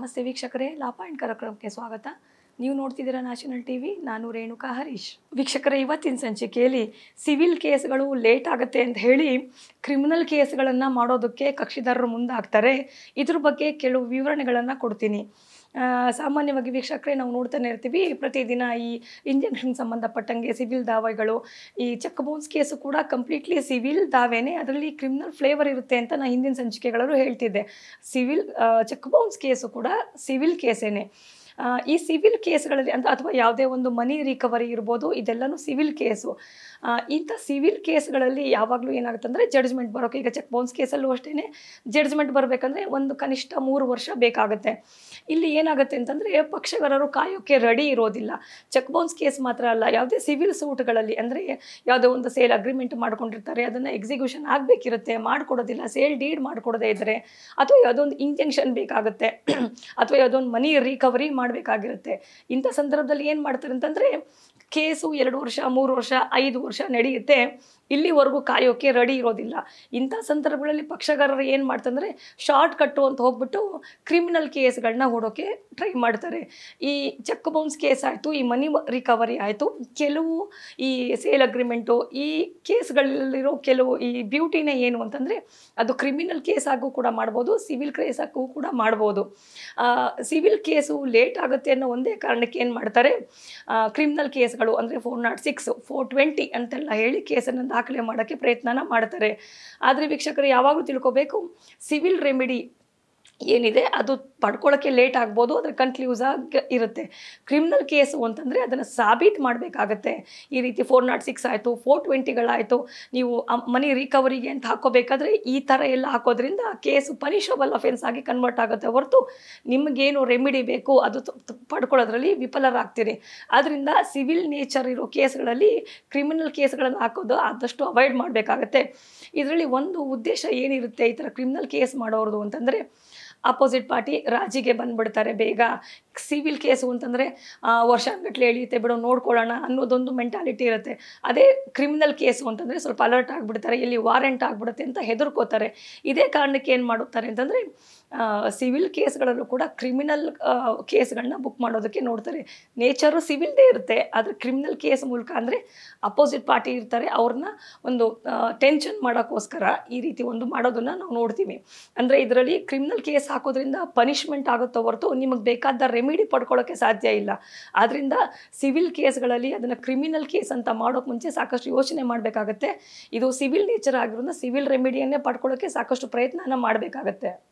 ನಮಸ್ತೆ ವೀಕ್ಷಕರೇ ಲಾಪಾಯಣ್ ಕಾರ್ಯಕ್ರಮಕ್ಕೆ ಸ್ವಾಗತ ನೀವು ನೋಡ್ತಿದ್ದೀರಾ ನ್ಯಾಷನಲ್ ಟಿ ವಿ ನಾನು ರೇಣುಕಾ ಹರೀಶ್ ವೀಕ್ಷಕರೇ ಇವತ್ತಿನ ಸಂಚಿಕೆಯಲ್ಲಿ ಸಿವಿಲ್ ಕೇಸ್ಗಳು ಲೇಟ್ ಆಗುತ್ತೆ ಅಂತ ಹೇಳಿ ಕ್ರಿಮಿನಲ್ ಕೇಸ್ಗಳನ್ನು ಮಾಡೋದಕ್ಕೆ ಕಕ್ಷಿದಾರರು ಮುಂದಾಗ್ತಾರೆ ಇದ್ರ ಬಗ್ಗೆ ಕೆಲವು ವಿವರಣೆಗಳನ್ನು ಕೊಡ್ತೀನಿ ಸಾಮಾನ್ಯವಾಗಿ ವೀಕ್ಷಕರೇ ನಾವು ನೋಡ್ತಾನೆ ಇರ್ತೀವಿ ಪ್ರತಿದಿನ ಈ ಇಂಜೆಕ್ಷನ್ ಸಂಬಂಧಪಟ್ಟಂಗೆ ಸಿವಿಲ್ ದಾವೆಗಳು ಈ ಚೆಕ್ ಬೌನ್ಸ್ ಕೇಸು ಕೂಡ ಕಂಪ್ಲೀಟ್ಲಿ ಸಿವಿಲ್ ದಾವೆನೇ ಅದರಲ್ಲಿ ಕ್ರಿಮಿನಲ್ ಫ್ಲೇವರ್ ಇರುತ್ತೆ ಅಂತ ನಾನು ಹಿಂದಿನ ಸಂಚಿಕೆಗಳಲ್ಲೂ ಹೇಳ್ತಿದ್ದೆ ಸಿವಿಲ್ ಚೆಕ್ ಬೌನ್ಸ್ ಕೇಸು ಕೂಡ ಸಿವಿಲ್ ಕೇಸೇನೆ ಈ ಸಿವಿಲ್ ಕೇಸ್ಗಳಲ್ಲಿ ಅಂತ ಅಥವಾ ಯಾವುದೇ ಒಂದು ಮನಿ ರಿಕವರಿ ಇರ್ಬೋದು ಇದೆಲ್ಲನೂ ಸಿವಿಲ್ ಕೇಸು ಇಂಥ ಸಿವಿಲ್ ಕೇಸ್ಗಳಲ್ಲಿ ಯಾವಾಗಲೂ ಏನಾಗುತ್ತೆ ಅಂದರೆ ಜಡ್ಜ್ಮೆಂಟ್ ಬರೋಕೆ ಈಗ ಚೆಕ್ ಬೌನ್ಸ್ ಕೇಸಲ್ಲೂ ಅಷ್ಟೇ ಜಡ್ಜ್ಮೆಂಟ್ ಬರಬೇಕಂದ್ರೆ ಒಂದು ಕನಿಷ್ಠ ಮೂರು ವರ್ಷ ಬೇಕಾಗುತ್ತೆ ಇಲ್ಲಿ ಏನಾಗುತ್ತೆ ಅಂತಂದರೆ ಪಕ್ಷಗಾರರು ಕಾಯೋಕ್ಕೆ ರೆಡಿ ಇರೋದಿಲ್ಲ ಚೆಕ್ ಬೌನ್ಸ್ ಕೇಸ್ ಮಾತ್ರ ಅಲ್ಲ ಯಾವುದೇ ಸಿವಿಲ್ ಸೂಟ್ಗಳಲ್ಲಿ ಅಂದರೆ ಯಾವುದೋ ಒಂದು ಸೇಲ್ ಅಗ್ರಿಮೆಂಟ್ ಮಾಡ್ಕೊಂಡಿರ್ತಾರೆ ಅದನ್ನು ಎಕ್ಸಿಕ್ಯೂಷನ್ ಆಗಬೇಕಿರುತ್ತೆ ಮಾಡಿಕೊಡೋದಿಲ್ಲ ಸೇಲ್ ಡೀಡ್ ಮಾಡಿಕೊಡೋದೇ ಇದ್ದರೆ ಅಥವಾ ಯಾವುದೋ ಒಂದು ಇಂಜೆಕ್ಷನ್ ಬೇಕಾಗುತ್ತೆ ಅಥವಾ ಯಾವುದೋ ಒಂದು ಮನಿ ರಿಕವರಿ ಮಾಡಬೇಕಾಗಿರುತ್ತೆ ಇಂಥ ಸಂದರ್ಭದಲ್ಲಿ ಏನು ಮಾಡ್ತಾರೆ ಅಂತಂದರೆ ಕೇಸು ಎರಡು ವರ್ಷ ಮೂರು ವರ್ಷ ಐದು ವರ್ಷ ನಡೆಯುತ್ತೆ ಇಲ್ಲಿವರೆಗೂ ಕಾಯೋಕ್ಕೆ ರೆಡಿ ಇರೋದಿಲ್ಲ ಇಂಥ ಸಂದರ್ಭಗಳಲ್ಲಿ ಪಕ್ಷಗಾರರು ಏನು ಮಾಡ್ತಂದರೆ ಶಾರ್ಟ್ ಕಟ್ಟು ಅಂತ ಹೋಗ್ಬಿಟ್ಟು ಕ್ರಿಮಿನಲ್ ಕೇಸ್ಗಳನ್ನ ಹೂಡೋಕ್ಕೆ ಟ್ರೈ ಮಾಡ್ತಾರೆ ಈ ಚೆಕ್ ಬೌನ್ಸ್ ಕೇಸ್ ಆಯಿತು ಈ ಮನಿ ರಿಕವರಿ ಆಯಿತು ಕೆಲವು ಈ ಸೇಲ್ ಅಗ್ರಿಮೆಂಟು ಈ ಕೇಸ್ಗಳಲ್ಲಿರೋ ಕೆಲವು ಈ ಬ್ಯೂಟಿನೇ ಏನು ಅಂತಂದರೆ ಅದು ಕ್ರಿಮಿನಲ್ ಕೇಸ್ ಆಗೂ ಕೂಡ ಮಾಡ್ಬೋದು ಸಿವಿಲ್ ಕೇಸ್ ಆಗೂ ಕೂಡ ಮಾಡ್ಬೋದು ಸಿವಿಲ್ ಕೇಸು ಲೇಟ್ ಲೇಟ್ ಆಗುತ್ತೆ ಅನ್ನೋ ಒಂದೇ ಕಾರಣಕ್ಕೆ ಏನು ಮಾಡ್ತಾರೆ ಕ್ರಿಮಿನಲ್ ಕೇಸ್ಗಳು ಅಂದರೆ four naught six four twenty ಅಂತೆಲ್ಲ ಹೇಳಿ ಕೇಸನ್ನು ದಾಖಲೆ ಮಾಡೋಕ್ಕೆ ಪ್ರಯತ್ನನ ಮಾಡ್ತಾರೆ ಆದರೆ ವೀಕ್ಷಕರು ಯಾವಾಗಲೂ ತಿಳ್ಕೋಬೇಕು ಸಿವಿಲ್ ರೆಮಿಡಿ ಏನಿದೆ ಅದು ಪಡ್ಕೊಳ್ಳೋಕ್ಕೆ ಲೇಟ್ ಆಗ್ಬೋದು ಅದರ ಕನ್ಕ್ಲೂಸ್ ಆಗಿ ಇರುತ್ತೆ ಕ್ರಿಮಿನಲ್ ಕೇಸು ಅಂತಂದರೆ ಅದನ್ನು ಸಾಬೀತು ಮಾಡಬೇಕಾಗತ್ತೆ ಈ ರೀತಿ ಫೋರ್ ನಾಟ್ ಸಿಕ್ಸ್ ಆಯಿತು ಫೋರ್ ಟ್ವೆಂಟಿಗಳಾಯಿತು ನೀವು ಮನಿ ರಿಕವರಿಗೆ ಅಂತ ಹಾಕೋಬೇಕಾದ್ರೆ ಈ ಥರ ಎಲ್ಲ ಹಾಕೋದ್ರಿಂದ ಕೇಸು ಪನಿಷಬಲ್ ಅಫೆನ್ಸ್ ಆಗಿ ಕನ್ವರ್ಟ್ ಆಗುತ್ತೆ ಹೊರತು ನಿಮಗೇನು ರೆಮಿಡಿ ಬೇಕು ಅದು ಪಡ್ಕೊಳ್ಳೋದ್ರಲ್ಲಿ ವಿಫಲರಾಗ್ತೀರಿ ಆದ್ದರಿಂದ ಸಿವಿಲ್ ನೇಚರ್ ಇರೋ ಕೇಸ್ಗಳಲ್ಲಿ ಕ್ರಿಮಿನಲ್ ಕೇಸ್ಗಳನ್ನು ಹಾಕೋದು ಆದಷ್ಟು ಅವಾಯ್ಡ್ ಮಾಡಬೇಕಾಗತ್ತೆ ಇದರಲ್ಲಿ ಒಂದು ಉದ್ದೇಶ ಏನಿರುತ್ತೆ ಈ ಥರ ಕ್ರಿಮಿನಲ್ ಕೇಸ್ ಮಾಡೋರ್ದು ಅಂತಂದರೆ अपोजिट पार्टी राजी के बंद बेग ಸಿವಿಲ್ ಕೇಸು ಅಂತಂದರೆ ವರ್ಷಗಟ್ಟಲೆ ಎಳೆಯುತ್ತೆ ಬಿಡು ನೋಡ್ಕೊಳ್ಳೋಣ ಅನ್ನೋದೊಂದು ಮೆಂಟಾಲಿಟಿ ಇರುತ್ತೆ ಅದೇ ಕ್ರಿಮಿನಲ್ ಕೇಸು ಅಂತಂದರೆ ಸ್ವಲ್ಪ ಅಲರ್ಟ್ ಆಗಿಬಿಡ್ತಾರೆ ಇಲ್ಲಿ ವಾರೆಂಟ್ ಆಗಿಬಿಡುತ್ತೆ ಅಂತ ಹೆದರ್ಕೋತಾರೆ ಇದೇ ಕಾರಣಕ್ಕೆ ಏನು ಮಾಡುತ್ತಾರೆ ಅಂತಂದರೆ ಸಿವಿಲ್ ಕೇಸ್ಗಳಲ್ಲೂ ಕೂಡ ಕ್ರಿಮಿನಲ್ ಕೇಸ್ಗಳನ್ನ ಬುಕ್ ಮಾಡೋದಕ್ಕೆ ನೋಡ್ತಾರೆ ನೇಚರು ಸಿವಿಲ್ದೇ ಇರುತ್ತೆ ಆದರೆ ಕ್ರಿಮಿನಲ್ ಕೇಸ್ ಮೂಲಕ ಅಂದರೆ ಅಪೋಸಿಟ್ ಪಾರ್ಟಿ ಇರ್ತಾರೆ ಅವ್ರನ್ನ ಒಂದು ಟೆನ್ಷನ್ ಮಾಡೋಕ್ಕೋಸ್ಕರ ಈ ರೀತಿ ಒಂದು ಮಾಡೋದನ್ನು ನಾವು ನೋಡ್ತೀವಿ ಅಂದರೆ ಇದರಲ್ಲಿ ಕ್ರಿಮಿನಲ್ ಕೇಸ್ ಹಾಕೋದ್ರಿಂದ ಪನಿಷ್ಮೆಂಟ್ ಆಗುತ್ತೋ ಹೊರತು ನಿಮಗೆ ಬೇಕಾದ ರೆಮಿಡಿ ರೆಮಿಡಿ ಪಡ್ಕೊಳ್ಳೋಕ್ಕೆ ಸಾಧ್ಯ ಇಲ್ಲ ಆದ್ದರಿಂದ ಸಿವಿಲ್ ಕೇಸ್ಗಳಲ್ಲಿ ಅದನ್ನು ಕ್ರಿಮಿನಲ್ ಕೇಸ್ ಅಂತ ಮಾಡೋಕೆ ಮುಂಚೆ ಸಾಕಷ್ಟು ಯೋಚನೆ ಮಾಡಬೇಕಾಗತ್ತೆ ಇದು ಸಿವಿಲ್ ನೇಚರ್ ಆಗಿರೋದ್ರಿಂದ ಸಿವಿಲ್ ರೆಮಿಡಿಯನ್ನೇ ಪಡ್ಕೊಳ್ಳೋಕ್ಕೆ ಸಾಕಷ್ಟು ಪ್ರಯತ್ನನ ಮಾಡಬೇಕಾಗತ್ತೆ